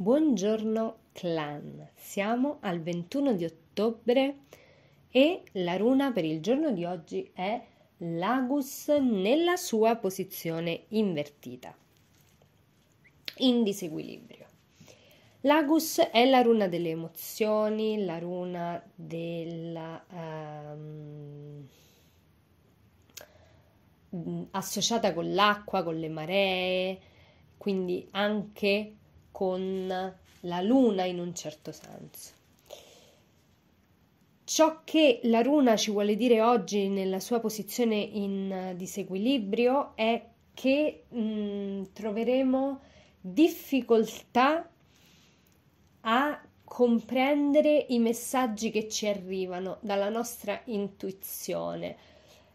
Buongiorno clan, siamo al 21 di ottobre e la runa per il giorno di oggi è l'Agus nella sua posizione invertita, in disequilibrio. L'Agus è la runa delle emozioni, la runa della... Um, associata con l'acqua, con le maree, quindi anche con la luna in un certo senso. Ciò che la luna ci vuole dire oggi nella sua posizione in eh, disequilibrio è che mh, mm, troveremo difficoltà a comprendere i messaggi che ci arrivano dalla nostra intuizione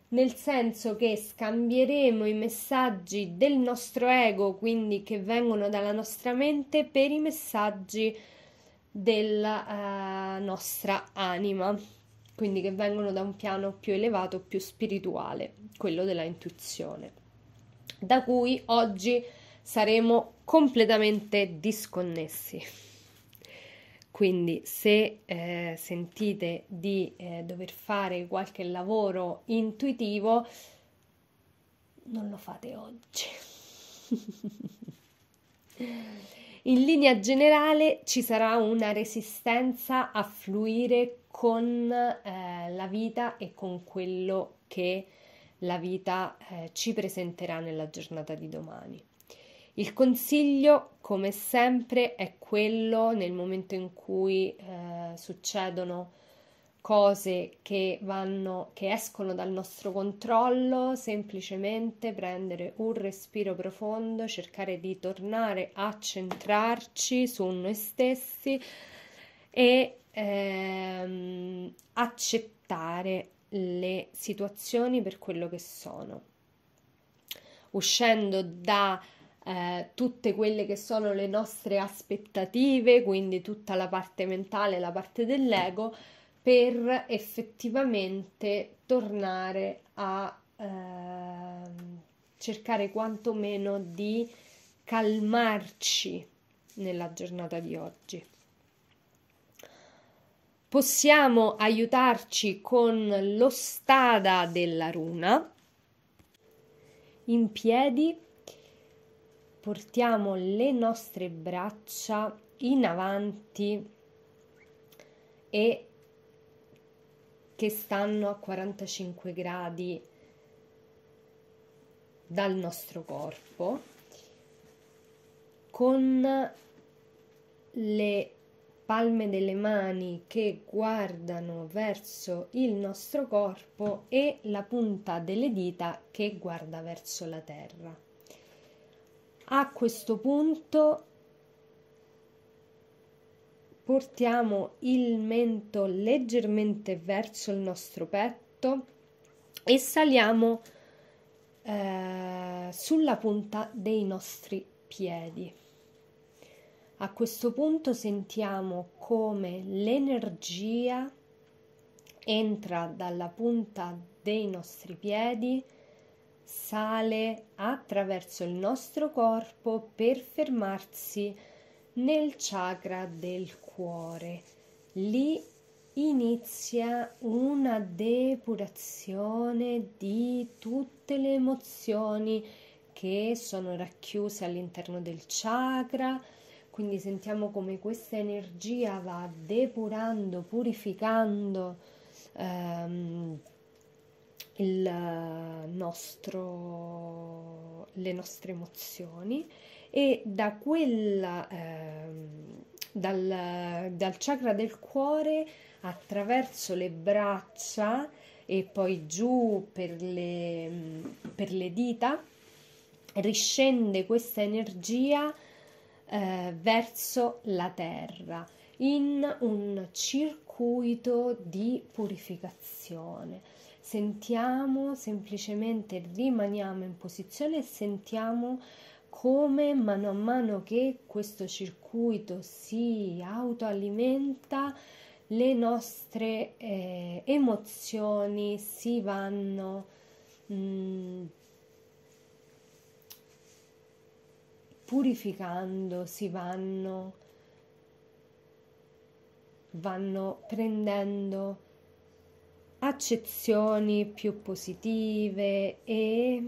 nel senso che scambieremo i messaggi del nostro ego, quindi che vengono dalla nostra mente, per i messaggi della eh, nostra anima, quindi che vengono da un piano più elevato, più spirituale, quello della intuizione, da cui oggi saremo completamente disconnessi. Quindi se eh, sentite di eh, dover fare qualche lavoro intuitivo, non lo fate oggi. In linea generale ci sarà una resistenza a fluire con eh, la vita e con quello che la vita eh, ci presenterà nella giornata di domani. Il consiglio, come sempre, è quello nel momento in cui eh, succedono cose che, vanno, che escono dal nostro controllo, semplicemente prendere un respiro profondo, cercare di tornare a centrarci su noi stessi e ehm, accettare le situazioni per quello che sono. Uscendo da eh, tutte quelle che sono le nostre aspettative, quindi tutta la parte mentale, la parte dell'ego, per effettivamente tornare a eh, cercare quantomeno di calmarci nella giornata di oggi. Possiamo aiutarci con lo stada della runa in piedi portiamo le nostre braccia in avanti e che stanno a 45 gradi dal nostro corpo con le palme delle mani che guardano verso il nostro corpo e la punta delle dita che guarda verso la terra a questo punto portiamo il mento leggermente verso il nostro petto e saliamo eh, sulla punta dei nostri piedi. A questo punto sentiamo come l'energia entra dalla punta dei nostri piedi sale attraverso il nostro corpo per fermarsi nel chakra del cuore. Lì inizia una depurazione di tutte le emozioni che sono racchiuse all'interno del chakra. Quindi sentiamo come questa energia va depurando, purificando. Ehm, il eh, nostro, le nostre emozioni e da quella, eh, dal, dal chakra del cuore attraverso le braccia e poi giù per le, per le dita riscende questa energia eh, verso la terra in un circuito di purificazione sentiamo, semplicemente rimaniamo in posizione e sentiamo come mano a mano che questo circuito si autoalimenta, le nostre eh, emozioni si vanno mm, purificando, si vanno, vanno prendendo accezioni più positive e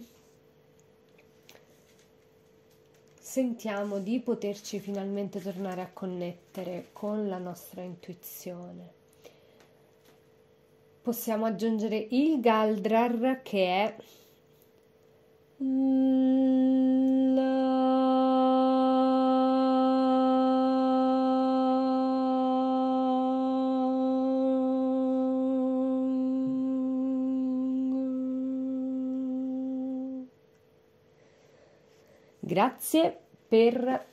sentiamo di poterci finalmente tornare a connettere con la nostra intuizione. Possiamo aggiungere il Galdrar che è... Mm, Grazie per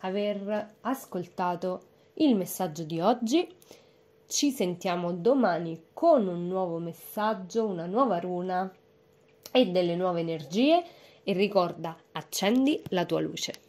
aver ascoltato il messaggio di oggi. Ci sentiamo domani con un nuovo messaggio, una nuova runa e delle nuove energie e ricorda, accendi la tua luce.